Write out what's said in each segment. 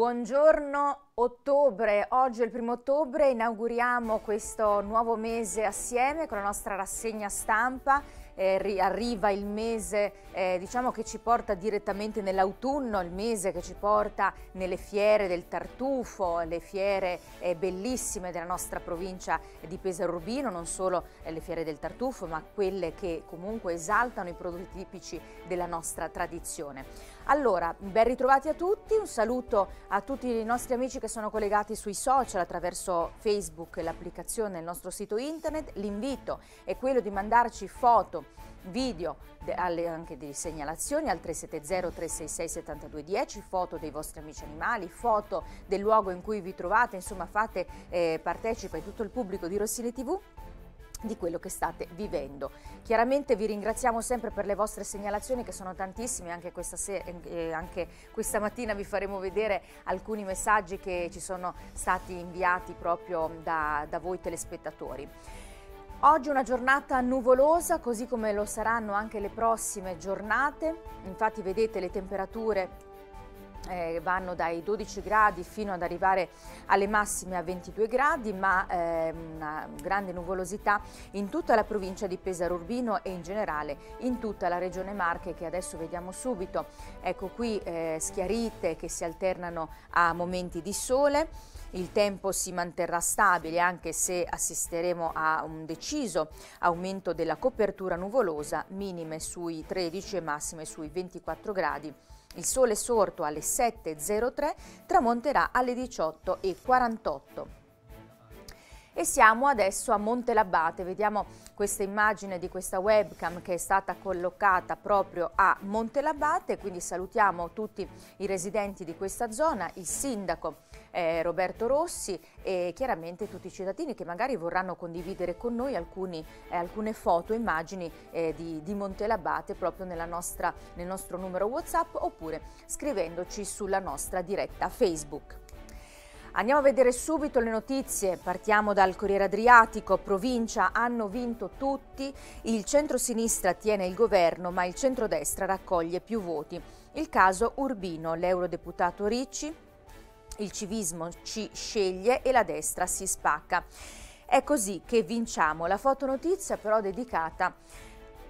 Buongiorno ottobre, oggi è il primo ottobre, inauguriamo questo nuovo mese assieme con la nostra rassegna stampa. Eh, arriva il mese eh, diciamo che ci porta direttamente nell'autunno, il mese che ci porta nelle fiere del tartufo, le fiere eh, bellissime della nostra provincia di Pesaro Urbino, non solo eh, le fiere del tartufo ma quelle che comunque esaltano i prodotti tipici della nostra tradizione. Allora, ben ritrovati a tutti, un saluto a tutti i nostri amici che sono collegati sui social attraverso Facebook, l'applicazione, il nostro sito internet. L'invito è quello di mandarci foto video anche di segnalazioni al 370-366-7210, foto dei vostri amici animali, foto del luogo in cui vi trovate, insomma fate eh, partecipa tutto il pubblico di Rossini TV di quello che state vivendo. Chiaramente vi ringraziamo sempre per le vostre segnalazioni che sono tantissime, anche questa, eh, anche questa mattina vi faremo vedere alcuni messaggi che ci sono stati inviati proprio da, da voi telespettatori. Oggi una giornata nuvolosa, così come lo saranno anche le prossime giornate. Infatti vedete le temperature eh, vanno dai 12 gradi fino ad arrivare alle massime a 22 gradi, ma eh, una grande nuvolosità in tutta la provincia di Pesaro Urbino e in generale in tutta la regione Marche che adesso vediamo subito. Ecco qui eh, schiarite che si alternano a momenti di sole. Il tempo si manterrà stabile anche se assisteremo a un deciso aumento della copertura nuvolosa, minime sui 13 e massime sui 24 gradi il sole sorto alle 7.03 tramonterà alle 18.48. E siamo adesso a Montelabate, vediamo questa immagine di questa webcam che è stata collocata proprio a Montelabate, quindi salutiamo tutti i residenti di questa zona, il sindaco eh, Roberto Rossi e chiaramente tutti i cittadini che magari vorranno condividere con noi alcuni, eh, alcune foto, immagini eh, di, di Montelabate proprio nostra, nel nostro numero WhatsApp oppure scrivendoci sulla nostra diretta Facebook. Andiamo a vedere subito le notizie, partiamo dal Corriere Adriatico, provincia hanno vinto tutti, il centro-sinistra tiene il governo ma il centro-destra raccoglie più voti. Il caso Urbino, l'eurodeputato Ricci, il civismo ci sceglie e la destra si spacca. È così che vinciamo. La fotonotizia però dedicata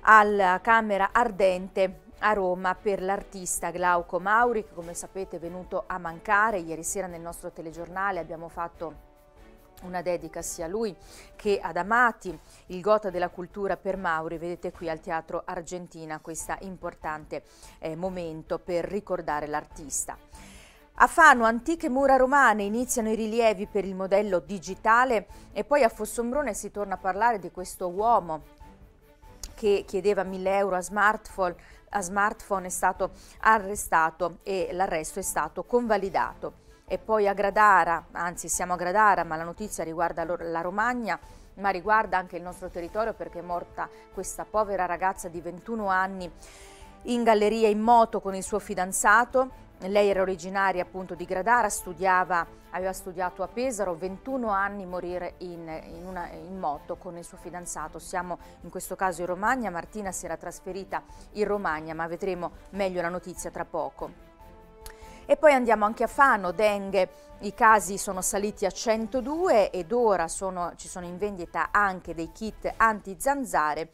alla Camera Ardente a Roma per l'artista Glauco Mauri che come sapete è venuto a mancare ieri sera nel nostro telegiornale abbiamo fatto una dedica sia a lui che ad Amati, il gota della cultura per Mauri, vedete qui al Teatro Argentina questo importante eh, momento per ricordare l'artista. A Fano, antiche mura romane, iniziano i rilievi per il modello digitale e poi a Fossombrone si torna a parlare di questo uomo che chiedeva 1000 euro a smartphone, a smartphone è stato arrestato e l'arresto è stato convalidato. E poi a Gradara, anzi siamo a Gradara ma la notizia riguarda la Romagna, ma riguarda anche il nostro territorio perché è morta questa povera ragazza di 21 anni in galleria in moto con il suo fidanzato lei era originaria appunto di Gradara, studiava, aveva studiato a Pesaro, 21 anni morire in, in, una, in, moto con il suo fidanzato. Siamo in questo caso in Romagna, Martina si era trasferita in Romagna ma vedremo meglio la notizia tra poco. E poi andiamo anche a Fano, dengue, i casi sono saliti a 102 ed ora sono, ci sono in vendita anche dei kit anti-zanzare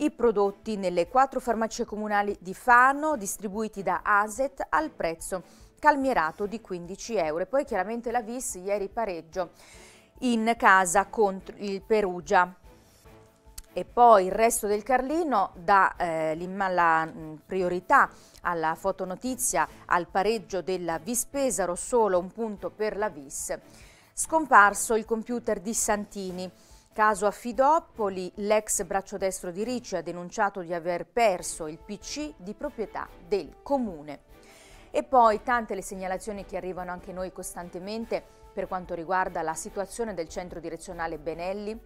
i prodotti nelle quattro farmacie comunali di Fano distribuiti da ASET al prezzo calmierato di 15 euro. E poi chiaramente la VIS ieri pareggio in casa contro il Perugia. E poi il resto del Carlino dà eh, la mm, priorità alla fotonotizia al pareggio della Vis Pesaro, solo un punto per la Vis. Scomparso il computer di Santini. Caso Affidopoli, l'ex braccio destro di Ricci ha denunciato di aver perso il PC di proprietà del comune. E poi tante le segnalazioni che arrivano anche noi costantemente per quanto riguarda la situazione del centro direzionale Benelli,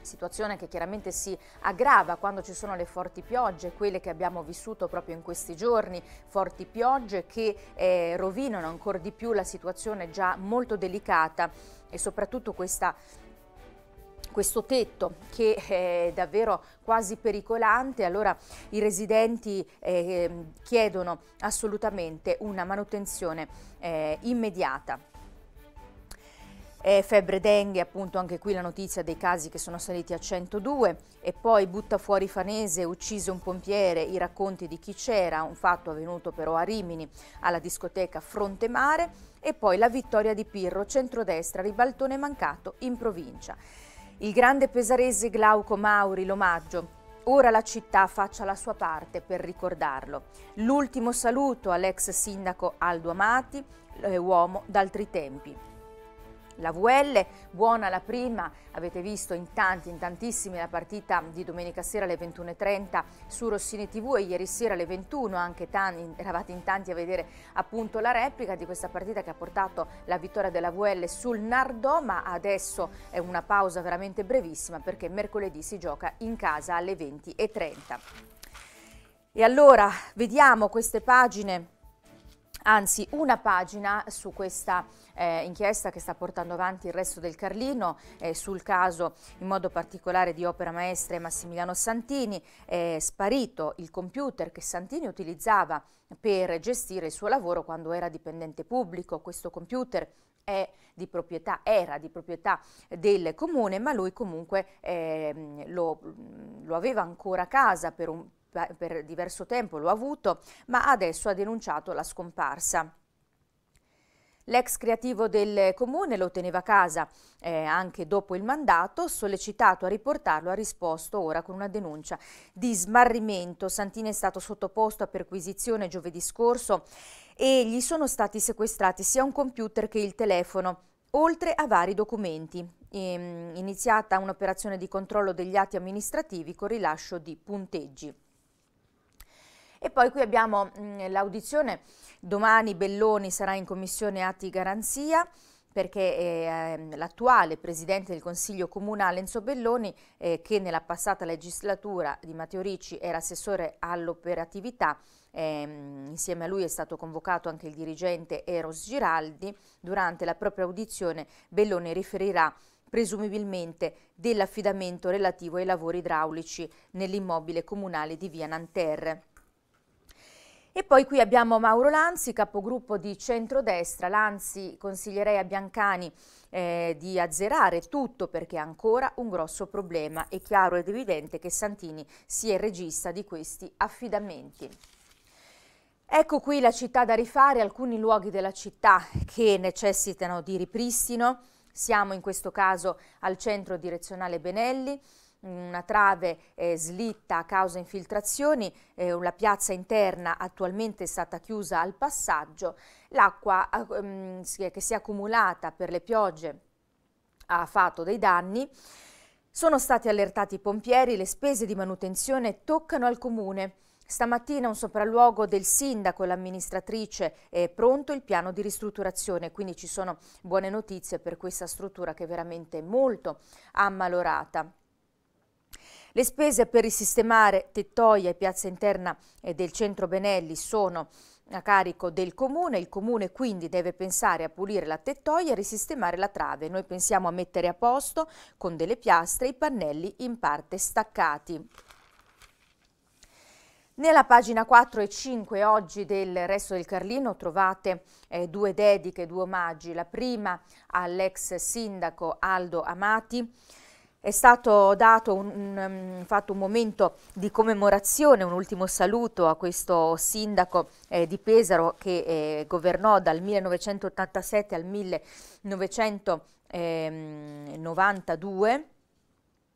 situazione che chiaramente si aggrava quando ci sono le forti piogge, quelle che abbiamo vissuto proprio in questi giorni, forti piogge che eh, rovinano ancora di più la situazione già molto delicata e soprattutto questa questo tetto che è davvero quasi pericolante, allora i residenti eh, ehm, chiedono assolutamente una manutenzione eh, immediata. Eh, febbre dengue, appunto anche qui la notizia dei casi che sono saliti a 102 e poi butta fuori Fanese, uccise un pompiere, i racconti di chi c'era, un fatto avvenuto però a Rimini alla discoteca Fronte Mare e poi la vittoria di Pirro, centrodestra, ribaltone mancato in provincia il grande pesarese Glauco Mauri l'omaggio. Ora la città faccia la sua parte per ricordarlo. L'ultimo saluto all'ex sindaco Aldo Amati, eh, uomo d'altri tempi. La VL, buona la prima, avete visto in tanti, in tantissimi la partita di domenica sera alle 21.30 su Rossini TV e ieri sera alle 21 anche tanti, eravate in tanti a vedere appunto la replica di questa partita che ha portato la vittoria della VL sul Nardò ma adesso è una pausa veramente brevissima perché mercoledì si gioca in casa alle 20.30. E allora vediamo queste pagine anzi una pagina su questa eh, inchiesta che sta portando avanti il resto del Carlino eh, sul caso in modo particolare di opera maestra Massimiliano Santini è sparito il computer che Santini utilizzava per gestire il suo lavoro quando era dipendente pubblico questo computer è di proprietà, era di proprietà del comune, ma lui comunque eh, lo, lo, aveva ancora a casa per un per diverso tempo lo ha avuto, ma adesso ha denunciato la scomparsa. L'ex creativo del comune lo teneva a casa eh, anche dopo il mandato, sollecitato a riportarlo ha risposto ora con una denuncia di smarrimento. Santini è stato sottoposto a perquisizione giovedì scorso e gli sono stati sequestrati sia un computer che il telefono, oltre a vari documenti. Ehm, iniziata un'operazione di controllo degli atti amministrativi con rilascio di punteggi. E poi qui abbiamo mm, l'audizione, domani Belloni sarà in commissione atti garanzia perché eh, l'attuale Presidente del Consiglio Comunale Enzo Belloni, eh, che nella passata legislatura di Matteo Ricci era assessore all'operatività, ehm, insieme a lui è stato convocato anche il dirigente Eros Giraldi, durante la propria audizione Belloni riferirà presumibilmente dell'affidamento relativo ai lavori idraulici nell'immobile comunale di via Nanterre. E poi qui abbiamo Mauro Lanzi, capogruppo di centrodestra. Lanzi consiglierei a Biancani eh, di azzerare tutto perché è ancora un grosso problema. È chiaro ed evidente che Santini si è regista di questi affidamenti. Ecco qui la città da rifare, alcuni luoghi della città che necessitano di ripristino. Siamo in questo caso al centro direzionale Benelli, una trave eh, slitta a causa infiltrazioni, eh, la piazza interna attualmente è stata chiusa al passaggio, l'acqua ehm, che si è accumulata per le piogge ha fatto dei danni. Sono stati allertati i pompieri, le spese di manutenzione toccano al comune. Stamattina un sopralluogo del sindaco e l'amministratrice è pronto il piano di ristrutturazione, quindi ci sono buone notizie per questa struttura che è veramente molto ammalorata. Le spese per risistemare tettoia e piazza interna del centro Benelli sono a carico del comune, il comune quindi deve pensare a pulire la tettoia e risistemare la trave. Noi pensiamo a mettere a posto con delle piastre i pannelli in parte staccati. Nella pagina 4 e 5 oggi del Resto del Carlino trovate eh, due dediche, due omaggi. La prima all'ex sindaco Aldo Amati, è stato dato un, un, um, fatto un momento di commemorazione, un ultimo saluto a questo sindaco eh, di Pesaro che eh, governò dal 1987 al 1992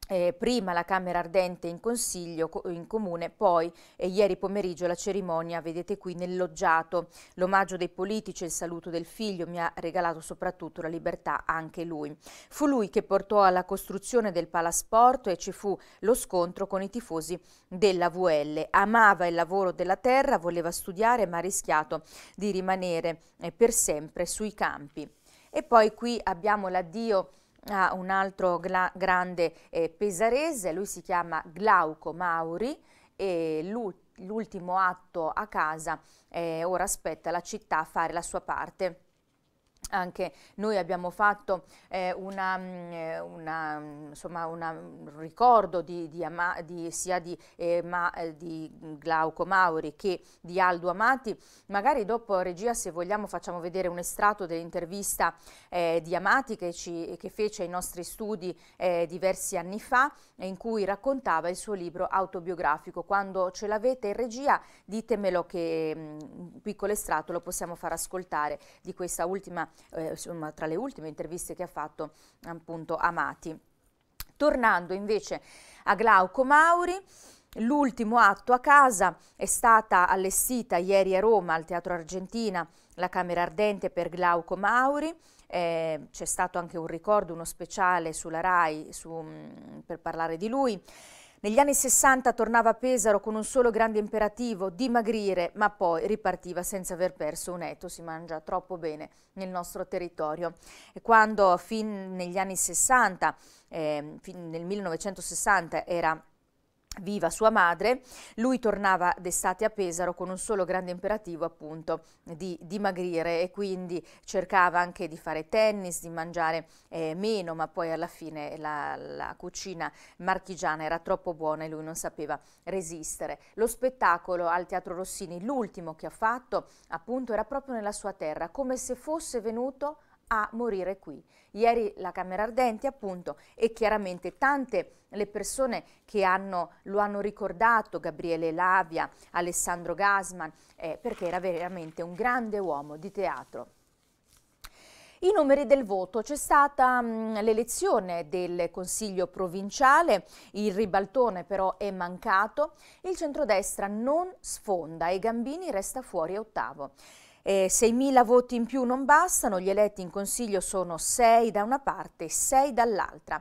eh, prima la Camera Ardente in Consiglio, in Comune, poi eh, ieri pomeriggio la cerimonia, vedete qui, nel loggiato. L'omaggio dei politici e il saluto del figlio mi ha regalato soprattutto la libertà anche lui. Fu lui che portò alla costruzione del palasporto e ci fu lo scontro con i tifosi della VL. Amava il lavoro della terra, voleva studiare ma ha rischiato di rimanere eh, per sempre sui campi. E poi qui abbiamo l'addio a un altro grande eh, pesarese, lui si chiama Glauco Mauri e l'ultimo atto a casa eh, ora aspetta la città a fare la sua parte. Anche noi abbiamo fatto eh, una, mm, eh, una, mm, insomma, una, un mm, ricordo di, di ama, di, sia eh, ma, eh, di, Glauco Mauri che di Aldo Amati. Magari dopo regia, se vogliamo, facciamo vedere un estratto dell'intervista eh, di Amati che, ci, che, fece ai nostri studi diversi anni fa, in cui raccontava il suo libro autobiografico. Quando ce l'avete in regia, ditemelo che un piccolo estratto lo possiamo far ascoltare di questa ultima eh, insomma, tra le ultime interviste che ha fatto appunto Amati. Tornando invece a Glauco Mauri, L'ultimo atto a casa è stata allestita ieri a Roma al Teatro Argentina la Camera Ardente per Glauco Mauri, eh, c'è stato anche un ricordo, uno speciale sulla RAI su, mm, per parlare di lui. Negli anni 60 tornava a Pesaro con un solo grande imperativo, dimagrire, ma poi ripartiva senza aver perso un eto, si mangia troppo bene nel nostro territorio. E quando fin negli anni 60, eh, nel 1960 era viva sua madre, lui tornava d'estate a Pesaro con un solo grande imperativo appunto di dimagrire e quindi cercava anche di fare tennis, di mangiare eh, meno, ma poi alla fine la, la, cucina marchigiana era troppo buona e lui non sapeva resistere. Lo spettacolo al Teatro Rossini, l'ultimo che ha fatto appunto era proprio nella sua terra, come se fosse venuto a morire qui. Ieri la Camera Ardente, appunto e chiaramente tante le persone che hanno, lo hanno ricordato, Gabriele Lavia, Alessandro Gasman, eh, perché era veramente un grande uomo di teatro. I numeri del voto. C'è stata mm, l'elezione del Consiglio provinciale, il ribaltone però è mancato, il centrodestra non sfonda e Gambini resta fuori ottavo. Eh, 6.000 voti in più non bastano, gli eletti in Consiglio sono 6 da una parte e 6 dall'altra.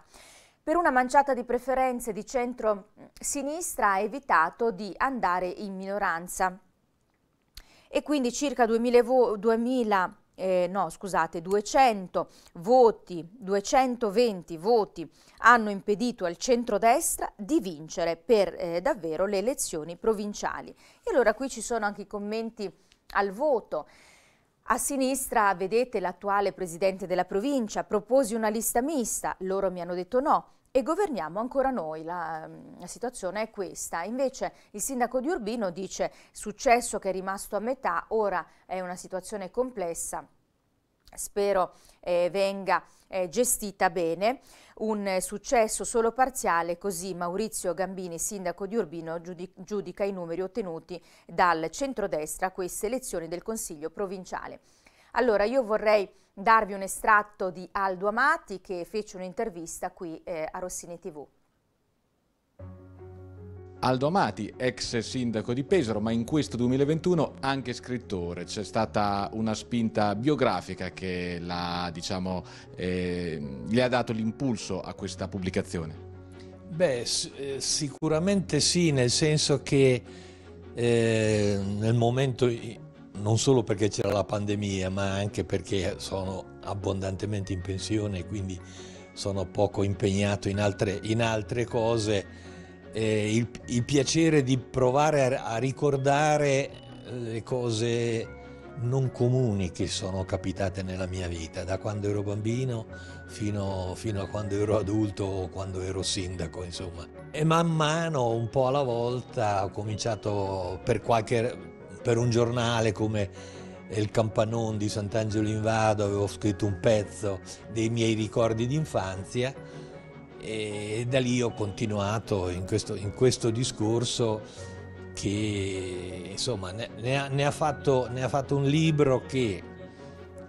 Per una manciata di preferenze di centro-sinistra mm, ha evitato di andare in minoranza e quindi circa 2000 vo eh, no, scusate, 200 voti, 220 voti hanno impedito al centrodestra di vincere per eh, davvero le elezioni provinciali. E allora qui ci sono anche i commenti al voto. A sinistra vedete l'attuale presidente della provincia, proposi una lista mista, loro mi hanno detto no e governiamo ancora noi, la, mm, la, situazione è questa. Invece il sindaco di Urbino dice successo che è rimasto a metà, ora è una situazione complessa spero eh, venga eh, gestita bene. Un eh, successo solo parziale, così Maurizio Gambini, sindaco di Urbino, giudica i numeri ottenuti dal centrodestra a queste elezioni del Consiglio provinciale. Allora, io vorrei darvi un estratto di Aldo Amati che fece un'intervista qui eh, a Rossini TV. Aldo Amati, ex sindaco di Pesaro, ma in questo 2021 anche scrittore. C'è stata una spinta biografica che la, diciamo, eh, gli ha dato l'impulso a questa pubblicazione. Beh, eh, sicuramente sì, nel senso che eh, nel momento, non solo perché c'era la pandemia, ma anche perché sono abbondantemente in pensione, e quindi sono poco impegnato in altre, in altre cose, eh, il, il, piacere di provare a, a ricordare eh, le cose non comuni che sono capitate nella mia vita, da quando ero bambino fino, fino a quando ero adulto o quando ero sindaco, insomma. E man mano, un po' alla volta, ho cominciato per, qualche, per un giornale come il Campanon di Sant'Angelo in Vado, avevo scritto un pezzo dei miei ricordi d'infanzia e da lì ho continuato in questo, in questo discorso che insomma ne ha, ne, ha fatto, ne ha fatto un libro che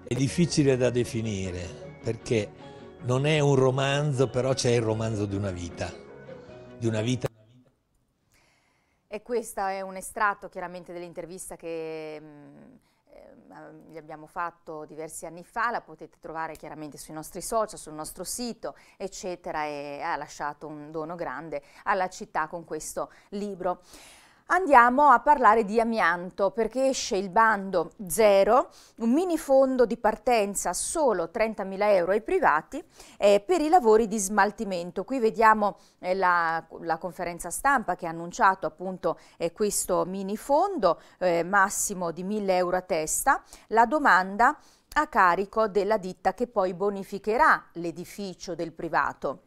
è difficile da definire perché non è un romanzo, però c'è il romanzo di una vita, di una vita e questo è un estratto chiaramente dell'intervista che mh, mm, Ehm, li abbiamo fatto diversi anni fa, la potete trovare chiaramente sui nostri social, sul nostro sito, eccetera, e ha lasciato un dono grande alla città con questo libro. Andiamo a parlare di amianto perché esce il bando zero, un minifondo di partenza solo 30.000 euro ai privati eh, per i lavori di smaltimento. Qui vediamo eh, la, la, conferenza stampa che ha annunciato appunto eh, questo minifondo eh, massimo di 1.000 euro a testa. La domanda a carico della ditta che poi bonificherà l'edificio del privato.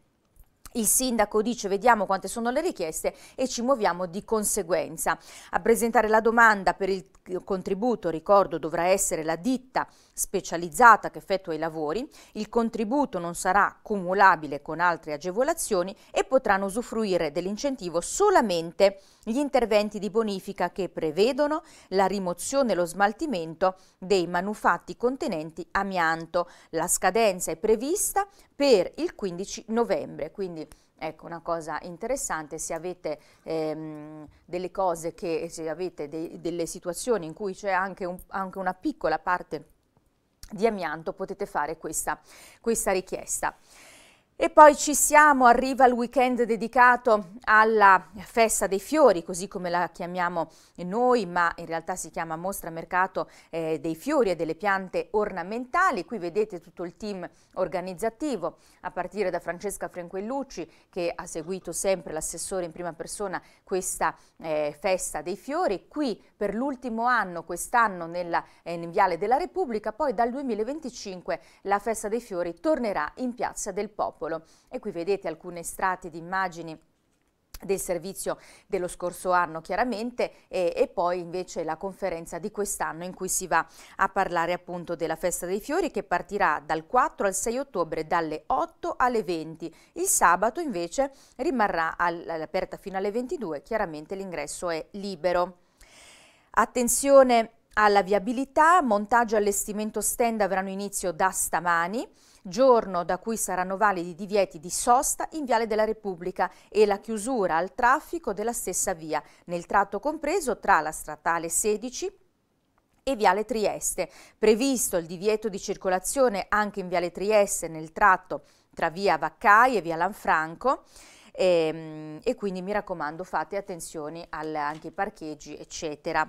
Il sindaco dice vediamo quante sono le richieste e ci muoviamo di conseguenza. A presentare la domanda per il contributo, ricordo, dovrà essere la ditta specializzata che effettua i lavori, il contributo non sarà cumulabile con altre agevolazioni e potranno usufruire dell'incentivo solamente gli interventi di bonifica che prevedono la rimozione e lo smaltimento dei manufatti contenenti amianto. La scadenza è prevista per il 15 novembre, quindi Ecco, una cosa interessante, se avete ehm, delle cose che, se avete de delle situazioni in cui c'è anche, un, anche una piccola parte di amianto potete fare questa, questa richiesta. E poi ci siamo, arriva il weekend dedicato alla festa dei fiori, così come la chiamiamo noi, ma in realtà si chiama mostra mercato eh, dei fiori e delle piante ornamentali. Qui vedete tutto il team organizzativo, a partire da Francesca Franquellucci che ha seguito sempre l'assessore in prima persona questa eh, festa dei fiori, qui per l'ultimo anno, quest'anno nella, eh, in Viale della Repubblica, poi dal 2025 la festa dei fiori tornerà in Piazza del Popolo secolo. E qui vedete alcuni estratti di immagini del servizio dello scorso anno chiaramente e, e poi invece la conferenza di quest'anno in cui si va a parlare appunto della festa dei fiori che partirà dal 4 al 6 ottobre dalle 8 alle 20 il sabato invece rimarrà all'aperta fino alle 22 chiaramente l'ingresso è libero attenzione alla viabilità montaggio e allestimento stand avranno inizio da stamani giorno da cui saranno validi i divieti di sosta in Viale della Repubblica e la chiusura al traffico della stessa via, nel tratto compreso tra la stradale 16 e Viale Trieste. Previsto il divieto di circolazione anche in Viale Trieste nel tratto tra Via Vaccai e Via Lanfranco e, ehm, e quindi mi raccomando fate attenzione al, anche ai parcheggi eccetera.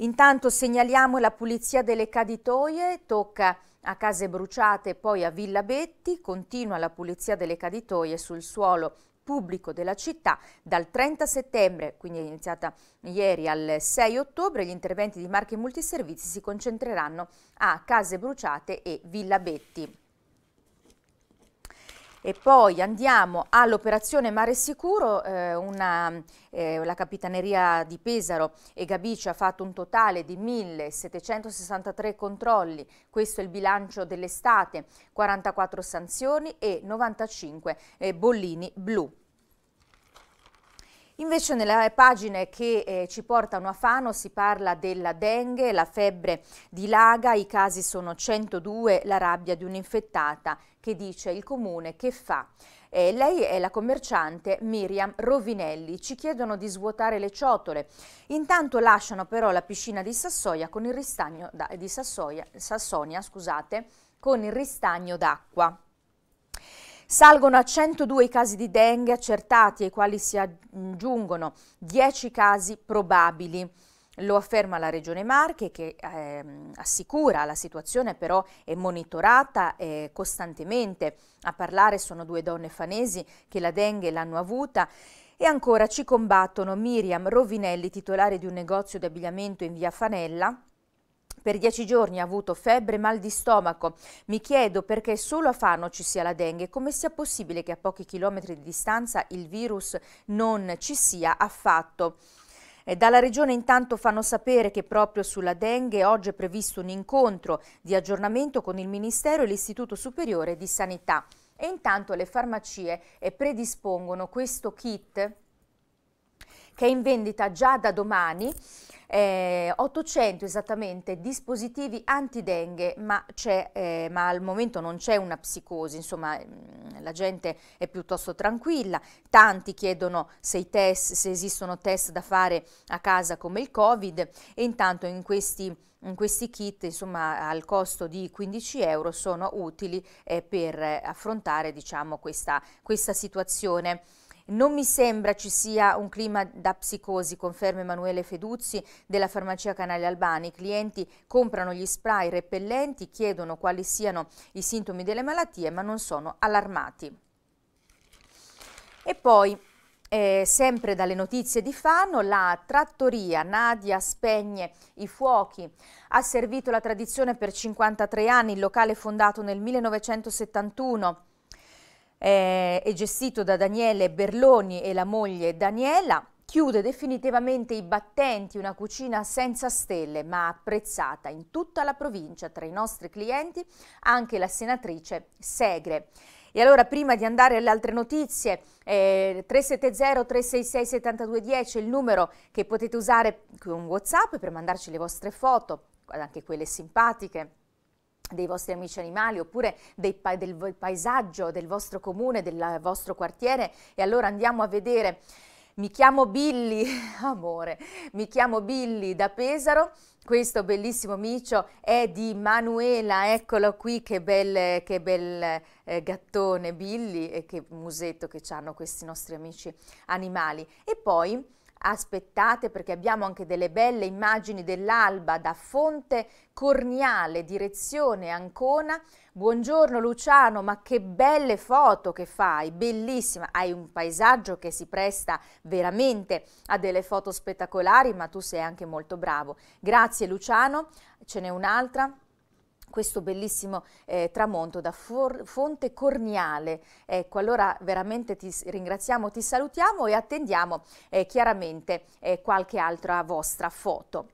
Intanto segnaliamo la pulizia delle caditoie, tocca a Case Bruciate e poi a Villa Betti continua la pulizia delle caditoie sul suolo pubblico della città dal 30 settembre, quindi è iniziata ieri al 6 ottobre, gli interventi di marche multiservizi si concentreranno a Case Bruciate e Villa Betti. E poi andiamo all'operazione Mare Sicuro, eh, una, eh, la Capitaneria di Pesaro e Gabici ha fatto un totale di 1763 controlli, questo è il bilancio dell'estate, 44 sanzioni e 95 eh, bollini blu. Invece nelle pagine che eh, ci portano a Fano si parla della dengue, la febbre dilaga, i casi sono 102, la rabbia di un'infettata che dice il comune che fa. Eh, lei è la commerciante Miriam Rovinelli, ci chiedono di svuotare le ciotole, intanto lasciano però la piscina di Sassoia con il ristagno da, di Sassoia, Sassonia scusate, con il ristagno d'acqua. Salgono a 102 i casi di dengue accertati ai quali si aggiungono 10 casi probabili. Lo afferma la Regione Marche che eh, assicura la situazione però è monitorata eh, costantemente. A parlare sono due donne fanesi che la dengue l'hanno avuta e ancora ci combattono Miriam Rovinelli, titolare di un negozio di abbigliamento in via Fanella, per dieci giorni ha avuto febbre e mal di stomaco. Mi chiedo perché solo a Fano ci sia la dengue come sia possibile che a pochi chilometri di distanza il virus non ci sia affatto. Dalla Regione intanto fanno sapere che proprio sulla dengue oggi è previsto un incontro di aggiornamento con il Ministero e l'Istituto Superiore di Sanità. E intanto le farmacie eh, predispongono questo kit che è in vendita già da domani eh, 800 esattamente dispositivi antidengue, ma, eh, ma al momento non c'è una psicosi, insomma mm, la gente è piuttosto tranquilla, tanti chiedono se, test, se esistono test da fare a casa come il Covid e intanto in questi in questi kit insomma, al costo di 15 euro sono utili eh, per affrontare diciamo, questa, questa situazione. Non mi sembra ci sia un clima da psicosi, conferma Emanuele Feduzzi della farmacia Canale Albani. I clienti comprano gli spray repellenti, chiedono quali siano i sintomi delle malattie, ma non sono allarmati. E poi eh, sempre dalle notizie di Fano, la trattoria Nadia spegne i fuochi. Ha servito la tradizione per 53 anni, il locale fondato nel 1971 eh, è gestito da Daniele Berloni e la moglie Daniela. Chiude definitivamente i battenti, una cucina senza stelle ma apprezzata in tutta la provincia tra i nostri clienti anche la senatrice Segre. E allora prima di andare alle altre notizie, eh, 370-366-7210 è il numero che potete usare con Whatsapp per mandarci le vostre foto, anche quelle simpatiche dei vostri amici animali oppure pa del paesaggio del vostro comune, del vostro quartiere e allora andiamo a vedere mi chiamo Billy, amore, mi chiamo Billy da Pesaro. Questo bellissimo micio è di Manuela, eccolo qui, che bel, che bel eh, gattone Billy e che musetto che hanno questi nostri amici animali. E poi aspettate perché abbiamo anche delle belle immagini dell'alba da Fonte Corniale, direzione Ancona. Buongiorno Luciano, ma che belle foto che fai, bellissima, hai un paesaggio che si presta veramente a delle foto spettacolari, ma tu sei anche molto bravo. Grazie Luciano, ce n'è un'altra questo bellissimo eh, tramonto da For Fonte Corniale. Ecco, allora veramente ti ringraziamo, ti salutiamo e attendiamo eh, chiaramente eh, qualche altra vostra foto.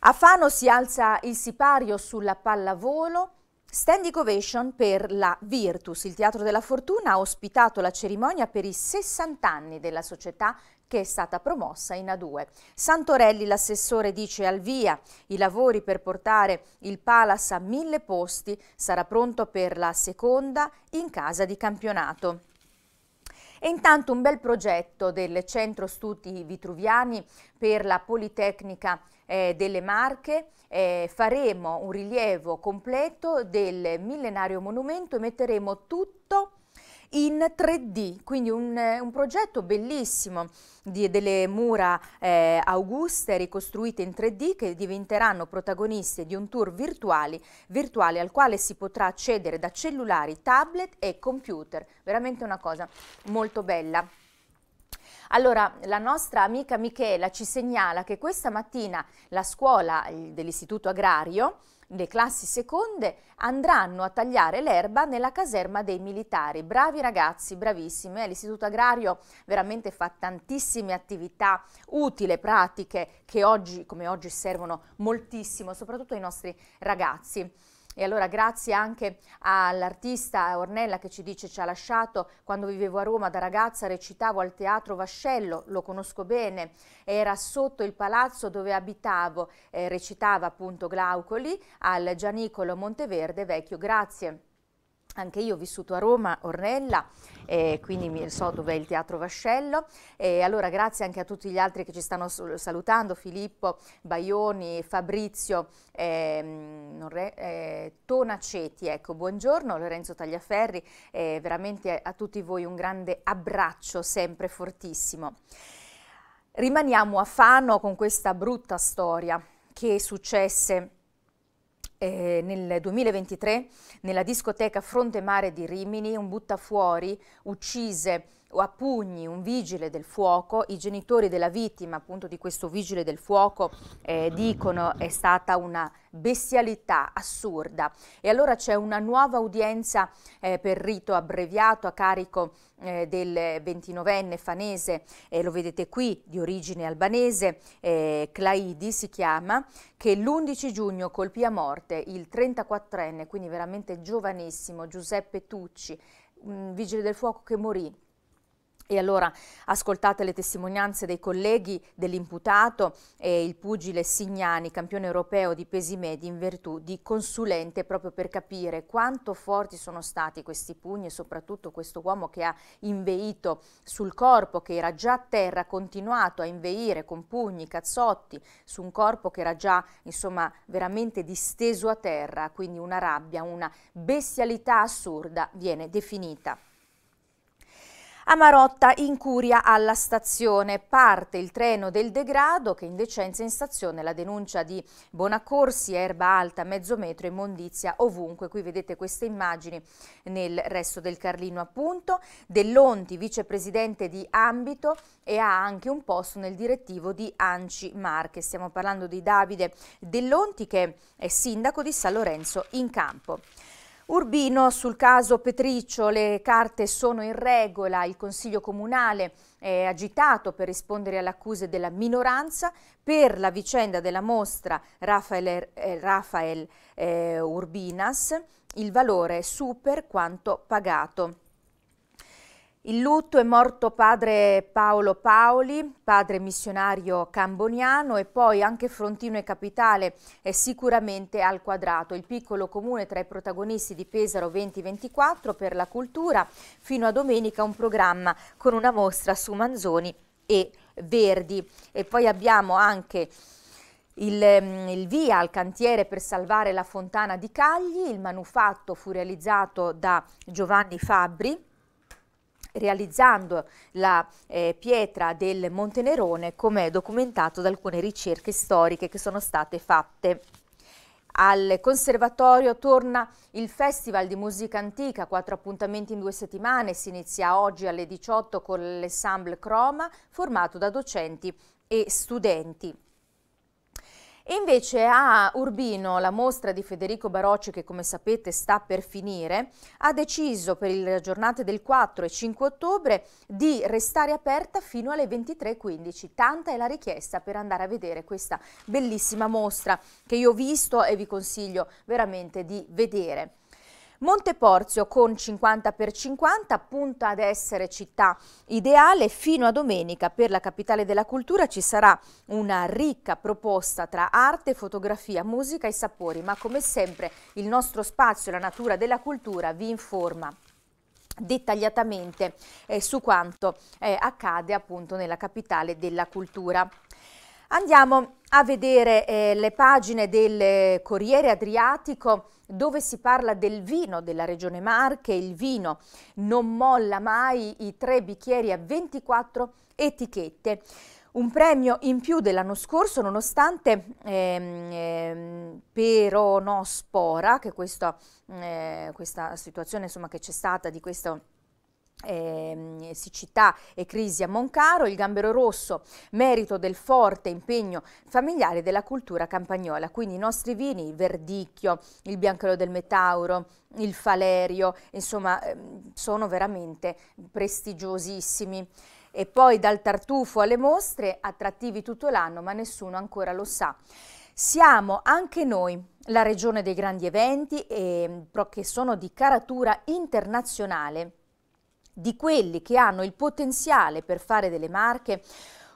A Fano si alza il sipario sulla pallavolo. Standing ovation per la Virtus. Il Teatro della Fortuna ha ospitato la cerimonia per i 60 anni della società che è stata promossa in A2. Santorelli, l'assessore, dice al via i lavori per portare il Palace a mille posti, sarà pronto per la seconda in casa di campionato. E intanto un bel progetto del Centro Studi Vitruviani per la Politecnica eh, delle Marche. Eh, faremo un rilievo completo del millenario monumento e metteremo tutto in 3D, quindi un, eh, un progetto bellissimo di, delle mura eh, auguste ricostruite in 3D che diventeranno protagoniste di un tour virtuali, virtuale al quale si potrà accedere da cellulari, tablet e computer. Veramente una cosa molto bella. Allora, la nostra amica Michela ci segnala che questa mattina la scuola dell'Istituto Agrario le classi seconde andranno a tagliare l'erba nella caserma dei militari. Bravi ragazzi, bravissime. Eh, L'Istituto Agrario veramente fa tantissime attività utili, pratiche, che oggi, come oggi servono moltissimo, soprattutto ai nostri ragazzi. E allora grazie anche all'artista Ornella che ci dice ci ha lasciato quando vivevo a Roma da ragazza recitavo al teatro Vascello, lo conosco bene, era sotto il palazzo dove abitavo, eh, recitava appunto Glaucoli al Gianicolo Monteverde vecchio, grazie. Anche io ho vissuto a Roma, Ornella, eh, quindi so dov'è il Teatro Vascello. Eh, allora grazie anche a tutti gli altri che ci stanno salutando, Filippo, Baioni, Fabrizio, ehm, eh, Tonaceti, ecco, buongiorno, Lorenzo Tagliaferri, veramente a, a tutti voi un grande abbraccio, sempre fortissimo. Rimaniamo a Fano con questa brutta storia che successe eh, nel 2023 nella discoteca Fronte Mare di Rimini un buttafuori uccise a pugni un vigile del fuoco, i genitori della vittima appunto di questo vigile del fuoco eh, dicono è stata una bestialità assurda e allora c'è una nuova udienza eh, per rito abbreviato a carico eh, del ventinovenne fanese, lo vedete qui, di origine albanese, eh, Claidi si chiama, che l'11 giugno colpì a morte il 34enne, quindi veramente giovanissimo, Giuseppe Tucci, un vigile del fuoco che morì e allora ascoltate le testimonianze dei colleghi dell'imputato e il pugile Signani, campione europeo di pesi medi in virtù di consulente proprio per capire quanto forti sono stati questi pugni e soprattutto questo uomo che ha inveito sul corpo che era già a terra, continuato a inveire con pugni, cazzotti su un corpo che era già insomma veramente disteso a terra, quindi una rabbia, una bestialità assurda viene definita. A Marotta incuria alla stazione, parte il treno del degrado che indecenza in stazione la denuncia di Bonaccorsi, erba alta, mezzo metro, immondizia ovunque. Qui vedete queste immagini nel resto del Carlino appunto. Dell'Onti, vicepresidente di Ambito e ha anche un posto nel direttivo di Anci Marche. Stiamo parlando di Davide Dell'Onti che è sindaco di San Lorenzo in campo. Urbino sul caso Petriccio, le carte sono in regola, il Consiglio Comunale è agitato per rispondere alle accuse della minoranza, per la vicenda della mostra Rafael, er-, eh, Rafael eh, Urbinas il valore super quanto pagato. Il lutto è morto padre Paolo Paoli, padre missionario camboniano e poi anche Frontino e Capitale è sicuramente al quadrato, il piccolo comune tra i protagonisti di Pesaro 2024 per la cultura, fino a domenica un programma con una mostra su Manzoni e Verdi. E poi abbiamo anche il, mm, il, via al cantiere per salvare la fontana di Cagli, il manufatto fu realizzato da Giovanni Fabbri, realizzando la eh, pietra del Montenerone come documentato da alcune ricerche storiche che sono state fatte. Al conservatorio torna il Festival di Musica Antica, quattro appuntamenti in due settimane, si inizia oggi alle 18 con l'ensemble Croma formato da docenti e studenti. E invece a Urbino la mostra di Federico Barocci, che come sapete sta per finire, ha deciso per le giornate del 4 e 5 ottobre di restare aperta fino alle 23.15. Tanta è la richiesta per andare a vedere questa bellissima mostra che io ho visto e vi consiglio veramente di vedere. Monteporzio con 50 per 50 punta ad essere città ideale fino a domenica per la capitale della cultura ci sarà una ricca proposta tra arte, fotografia, musica e sapori, ma come sempre il nostro spazio, la natura della cultura vi informa dettagliatamente eh, su quanto eh, accade appunto nella capitale della cultura. Andiamo a vedere eh, le pagine del eh, Corriere Adriatico dove si parla del vino della regione Marche, il vino non molla mai i tre bicchieri a 24 etichette. Un premio in più dell'anno scorso nonostante ehm, ehm, Peronospora, che questo, eh, questa situazione insomma, che c'è stata di questo eh, siccità e crisi a Moncaro, il gambero rosso, merito del forte impegno familiare della cultura campagnola. Quindi i nostri vini, il verdicchio, il bianchello del metauro, il falerio, insomma, ehm, sono veramente prestigiosissimi. E poi dal tartufo alle mostre, attrattivi tutto l'anno, ma nessuno ancora lo sa. Siamo anche noi la regione dei grandi eventi, e, ehm, che sono di caratura internazionale di quelli che hanno il potenziale per fare delle marche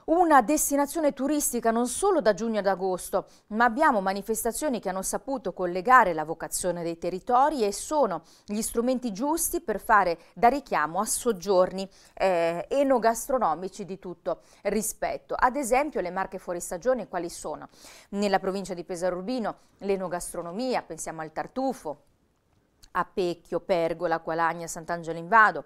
una destinazione turistica non solo da giugno ad agosto, ma abbiamo manifestazioni che hanno saputo collegare la vocazione dei territori e sono gli strumenti giusti per fare da richiamo a soggiorni eh, enogastronomici di tutto rispetto. Ad esempio le marche fuori stagione quali sono? Nella provincia di Pesaro Urbino l'enogastronomia, pensiamo al tartufo, a Pecchio, Pergola, Qualagna, Sant'Angelo in Vado.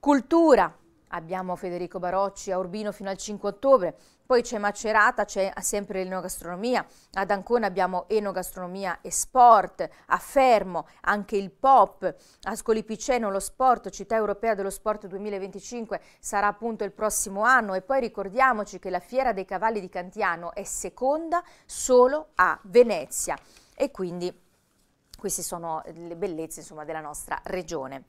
Cultura, abbiamo Federico Barocci a Urbino fino al 5 ottobre, poi c'è Macerata, c'è sempre l'enogastronomia, ad Ancona abbiamo enogastronomia e sport, a Fermo anche il pop, a Scolipiceno lo sport, città europea dello sport 2025 sarà appunto il prossimo anno e poi ricordiamoci che la fiera dei cavalli di Cantiano è seconda solo a Venezia e quindi queste sono le bellezze insomma, della nostra regione.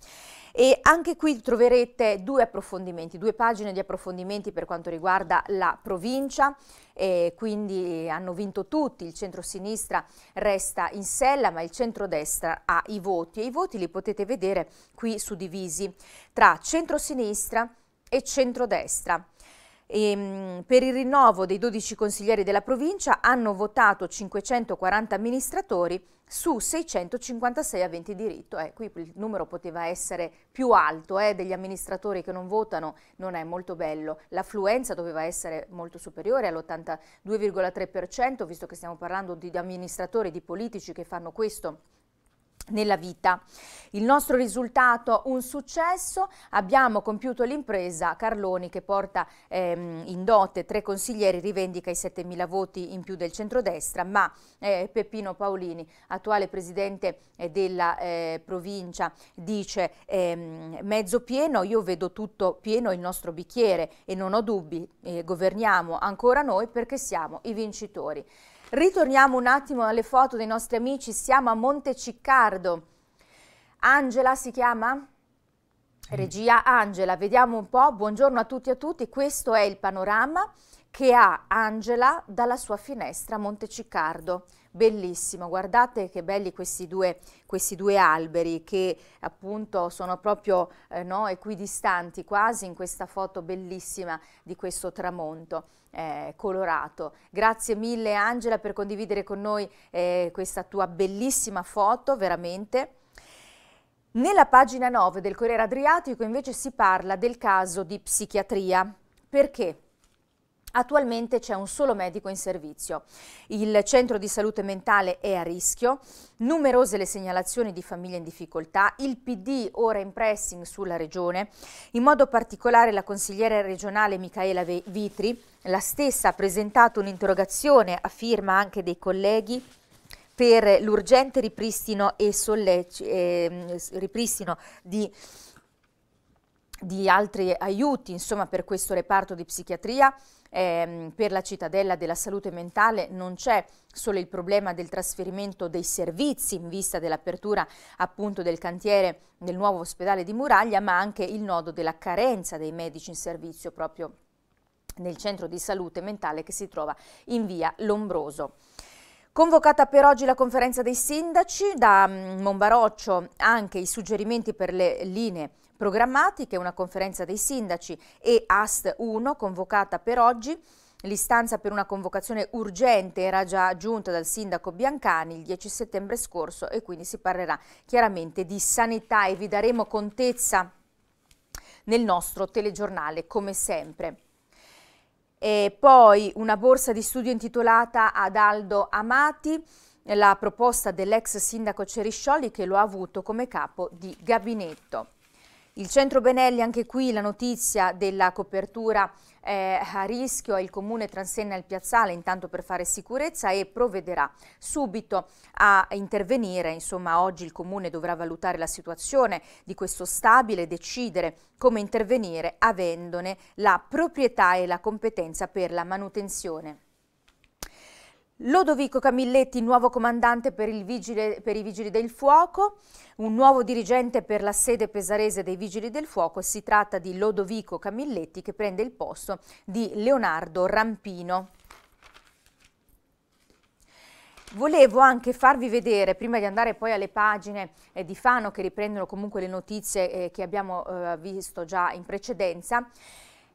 E anche qui troverete due approfondimenti, due pagine di approfondimenti per quanto riguarda la provincia, e quindi hanno vinto tutti, il centro-sinistra resta in sella ma il centro-destra ha i voti e i voti li potete vedere qui suddivisi tra centro-sinistra e centro-destra. E ehm, per il rinnovo dei 12 consiglieri della provincia hanno votato 540 amministratori su 656 aventi diritto. Eh, qui il numero poteva essere più alto eh, degli amministratori che non votano, non è molto bello. L'affluenza doveva essere molto superiore all'82,3%, visto che stiamo parlando di amministratori, di politici che fanno questo nella vita. Il nostro risultato un successo, abbiamo compiuto l'impresa Carloni che porta ehm, in dote tre consiglieri, rivendica i 7.000 voti in più del centrodestra, ma eh, Peppino Paolini, attuale presidente eh, della eh, provincia, dice ehm, mezzo pieno, io vedo tutto pieno il nostro bicchiere e non ho dubbi, eh, governiamo ancora noi perché siamo i vincitori. Ritorniamo un attimo alle foto dei nostri amici, siamo a Monte Ciccardo. Angela si chiama? Mm. Regia Angela, vediamo un po', buongiorno a tutti e a tutti, questo è il panorama che ha Angela dalla sua finestra a Ciccardo bellissimo. Guardate che belli questi due, questi due alberi che appunto sono proprio eh, no, equidistanti quasi in questa foto bellissima di questo tramonto. Eh, colorato. Grazie mille Angela per condividere con noi eh, questa tua bellissima foto, veramente. Nella pagina 9 del Corriere Adriatico invece si parla del caso di psichiatria. Perché? Attualmente c'è un solo medico in servizio. Il centro di salute mentale è a rischio, numerose le segnalazioni di famiglie in difficoltà, il PD ora in pressing sulla regione, in modo particolare la consigliere regionale Michaela Vitri, la stessa ha presentato un'interrogazione a firma anche dei colleghi per l'urgente ripristino, eh, ripristino di di altri aiuti insomma, per questo reparto di psichiatria eh, per la cittadella della salute mentale non c'è solo il problema del trasferimento dei servizi in vista dell'apertura appunto del cantiere del nuovo ospedale di Muraglia, ma anche il nodo della carenza dei medici in servizio proprio nel centro di salute mentale che si trova in via Lombroso. Convocata per oggi la conferenza dei sindaci, da mm, Monbaroccio anche i suggerimenti per le linee programmati, che è una conferenza dei sindaci, e AST 1 convocata per oggi. L'istanza per una convocazione urgente era già giunta dal sindaco Biancani il 10 settembre scorso e quindi si parlerà chiaramente di sanità e vi daremo contezza nel nostro telegiornale come sempre. E poi una borsa di studio intitolata ad Aldo Amati, la proposta dell'ex sindaco Ceriscioli che lo ha avuto come capo di gabinetto. Il centro Benelli, anche qui la notizia della copertura eh, a rischio, il comune transenna il piazzale intanto per fare sicurezza e provvederà subito a intervenire. Insomma oggi il comune dovrà valutare la situazione di questo stabile e decidere come intervenire avendone la proprietà e la competenza per la manutenzione. Lodovico Camilletti, nuovo comandante per, vigile, per, i Vigili del Fuoco, un nuovo dirigente per la sede pesarese dei Vigili del Fuoco, si tratta di Lodovico Camilletti che prende il posto di Leonardo Rampino. Volevo anche farvi vedere, prima di andare poi alle pagine eh, di Fano che riprendono comunque le notizie eh, che abbiamo eh, visto già in precedenza,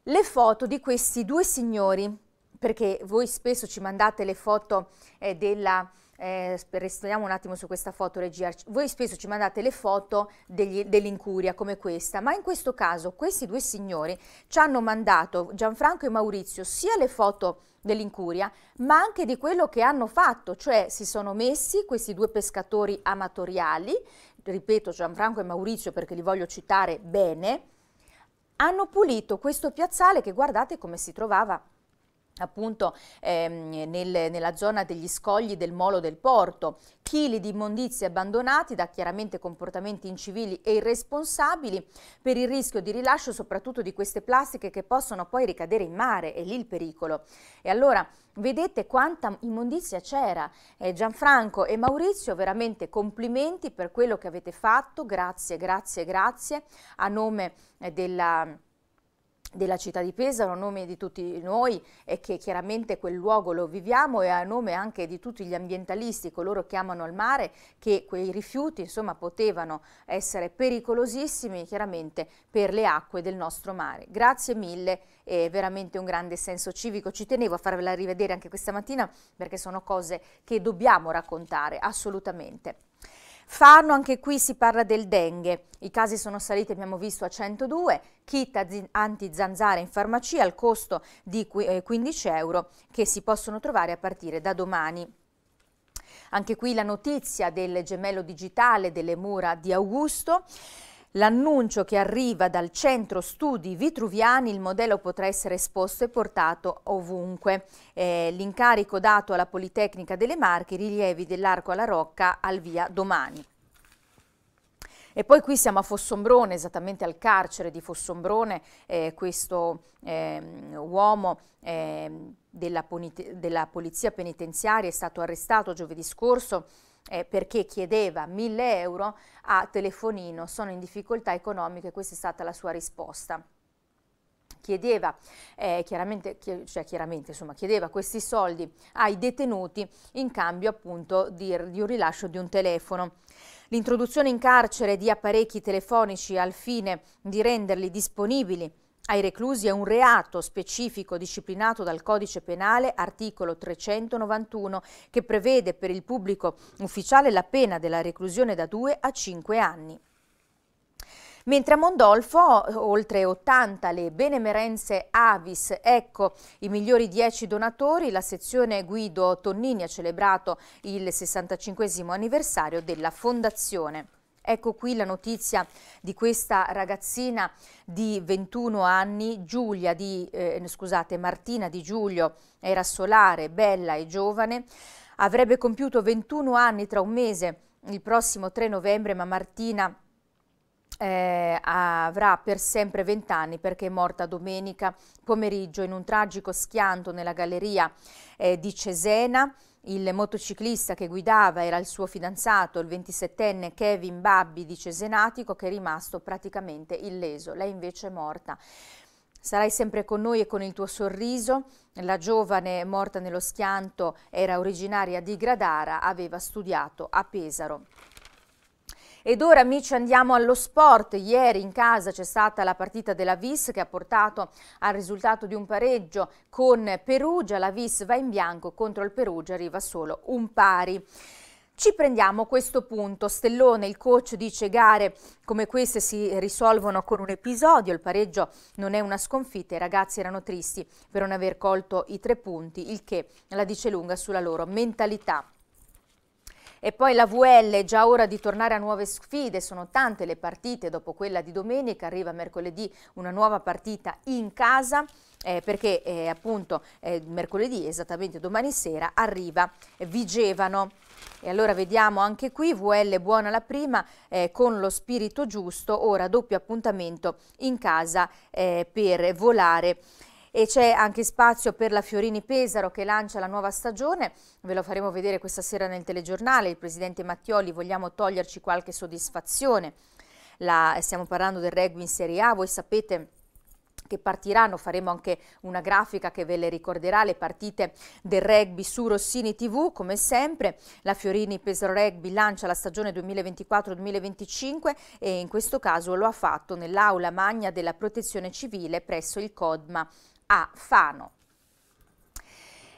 le foto di questi due signori perché voi spesso ci mandate le foto eh, della... Eh, restiamo un attimo su questa foto regia, voi spesso ci mandate le foto dell'incuria come questa, ma in questo caso questi due signori ci hanno mandato, Gianfranco e Maurizio, sia le foto dell'incuria, ma anche di quello che hanno fatto, cioè si sono messi questi due pescatori amatoriali, ripeto Gianfranco e Maurizio perché li voglio citare bene, hanno pulito questo piazzale che guardate come si trovava appunto ehm, nel, nella zona degli scogli del molo del porto, chili di immondizie abbandonati da chiaramente comportamenti incivili e irresponsabili per il rischio di rilascio soprattutto di queste plastiche che possono poi ricadere in mare, è lì il pericolo. E allora vedete quanta immondizia c'era. Eh, Gianfranco e Maurizio, veramente complimenti per quello che avete fatto, grazie, grazie, grazie a nome eh, della della città di Pesaro a nome di tutti noi e che chiaramente quel luogo lo viviamo e a nome anche di tutti gli ambientalisti, coloro che amano il mare, che quei rifiuti insomma potevano essere pericolosissimi chiaramente per le acque del nostro mare. Grazie mille, è veramente un grande senso civico, ci tenevo a farvela rivedere anche questa mattina perché sono cose che dobbiamo raccontare assolutamente. Fano, anche qui si parla del dengue. I casi sono saliti, abbiamo visto, a 102, kit anti antizanzara in farmacia al costo di 15 eh, euro che si possono trovare a partire da domani. Anche qui la notizia del gemello digitale delle mura di Augusto. L'annuncio che arriva dal centro studi vitruviani, il modello potrà essere esposto e portato ovunque. Eh, L'incarico dato alla Politecnica delle Marche, rilievi dell'Arco alla Rocca al via domani. E poi qui siamo a Fossombrone, esattamente al carcere di Fossombrone, eh, questo eh, uomo eh, della, della polizia penitenziaria è stato arrestato giovedì scorso eh, perché chiedeva 1000 euro a telefonino, sono in difficoltà economiche, questa è stata la sua risposta chiedeva, eh, chiaramente, cioè, chiaramente insomma, chiedeva questi soldi ai detenuti in cambio appunto di, di un rilascio di un telefono. L'introduzione in carcere di apparecchi telefonici al fine di renderli disponibili ai reclusi è un reato specifico disciplinato dal codice penale articolo 391 che prevede per il pubblico ufficiale la pena della reclusione da 2 a 5 anni. Mentre a Mondolfo, oltre 80 le benemerenze Avis, ecco i migliori 10 donatori, la sezione Guido Tonnini ha celebrato il 65 anniversario della fondazione. Ecco qui la notizia di questa ragazzina di 21 anni, Giulia di, eh, scusate, Martina di Giulio, era solare, bella e giovane, avrebbe compiuto 21 anni tra un mese, il prossimo 3 novembre, ma Martina... Eh, avrà per sempre 20 anni perché è morta domenica pomeriggio in un tragico schianto nella galleria eh, di Cesena il motociclista che guidava era il suo fidanzato, il 27enne Kevin Babbi di Cesenatico, che è rimasto praticamente illeso. Lei invece è morta. Sarai sempre con noi e con il tuo sorriso. La giovane morta nello schianto era originaria di Gradara, aveva studiato a Pesaro. Ed ora amici andiamo allo sport. Ieri in casa c'è stata la partita della Vis che ha portato al risultato di un pareggio con Perugia. La Vis va in bianco contro il Perugia, arriva solo un pari. Ci prendiamo questo punto. Stellone, il coach, dice gare come queste si risolvono con un episodio, il pareggio non è una sconfitta, i ragazzi erano tristi per non aver colto i tre punti, il che la dice lunga sulla loro mentalità. E poi la VL, è già ora di tornare a nuove sfide, sono tante le partite dopo quella di domenica, arriva mercoledì una nuova partita in casa. Eh, perché eh, appunto eh, mercoledì, esattamente domani sera, arriva Vigevano. E allora vediamo anche qui, VL buona la prima, eh, con lo spirito giusto, ora doppio appuntamento in casa eh, per volare e c'è anche spazio per la Fiorini Pesaro che lancia la nuova stagione, ve lo faremo vedere questa sera nel telegiornale, il presidente Mattioli vogliamo toglierci qualche soddisfazione, la, stiamo parlando del rugby in Serie A, voi sapete che partiranno, faremo anche una grafica che ve le ricorderà le partite del rugby su Rossini TV come sempre, la Fiorini Pesaro Rugby lancia la stagione 2024-2025 e in questo caso lo ha fatto nell'aula magna della protezione civile presso il CODMA a Fano.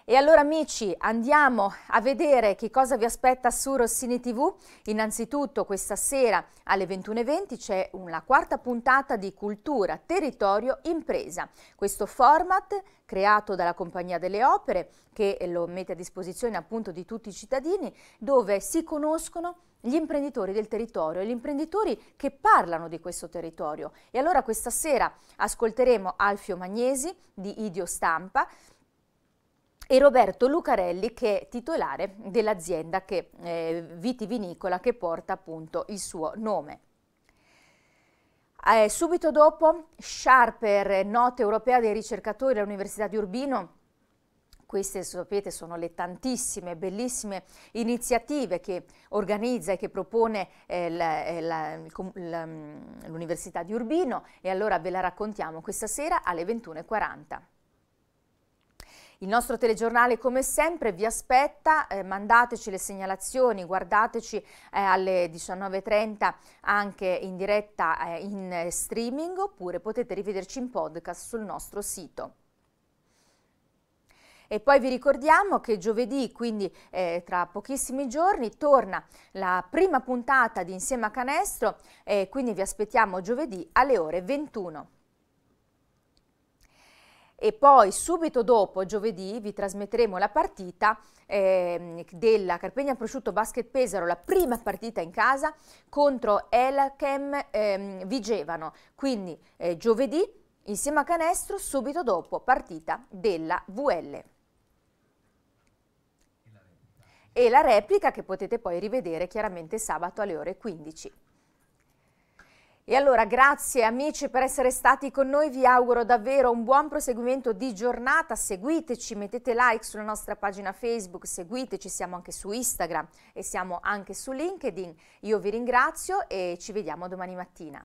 E allora amici andiamo a vedere che cosa vi aspetta su Rossini TV. Innanzitutto questa sera alle 21.20 c'è la quarta puntata di Cultura, Territorio, Impresa. Questo format creato dalla Compagnia delle Opere che lo mette a disposizione appunto di tutti i cittadini dove si conoscono gli imprenditori del territorio e gli imprenditori che parlano di questo territorio. E allora questa sera ascolteremo Alfio Magnesi di Idio Stampa e Roberto Lucarelli che è titolare dell'azienda eh, vitivinicola che porta appunto il suo nome. Eh, subito dopo, Sharper, nota europea dei ricercatori dell'Università di Urbino, queste, sapete, sono le tantissime, bellissime iniziative che organizza e che propone eh, eh mm, l'Università di Urbino e allora ve la raccontiamo questa sera alle 21.40. Il nostro telegiornale come sempre vi aspetta, eh, mandateci le segnalazioni, guardateci eh, alle 19.30 anche in diretta eh, in eh, streaming oppure potete rivederci in podcast sul nostro sito. E poi vi ricordiamo che giovedì, quindi eh, tra pochissimi giorni, torna la prima puntata di Insieme a Canestro, eh, quindi vi aspettiamo giovedì alle ore 21. E poi subito dopo, giovedì, vi trasmetteremo la partita eh, della Carpegna Prosciutto Basket Pesaro, la prima partita in casa contro Elchem ehm, Vigevano. Quindi eh, giovedì insieme a Canestro subito dopo partita della VL e la replica che potete poi rivedere chiaramente sabato alle ore 15. E allora grazie amici per essere stati con noi, vi auguro davvero un buon proseguimento di giornata, seguiteci, mettete like sulla nostra pagina Facebook, seguiteci, siamo anche su Instagram e siamo anche su LinkedIn. Io vi ringrazio e ci vediamo domani mattina.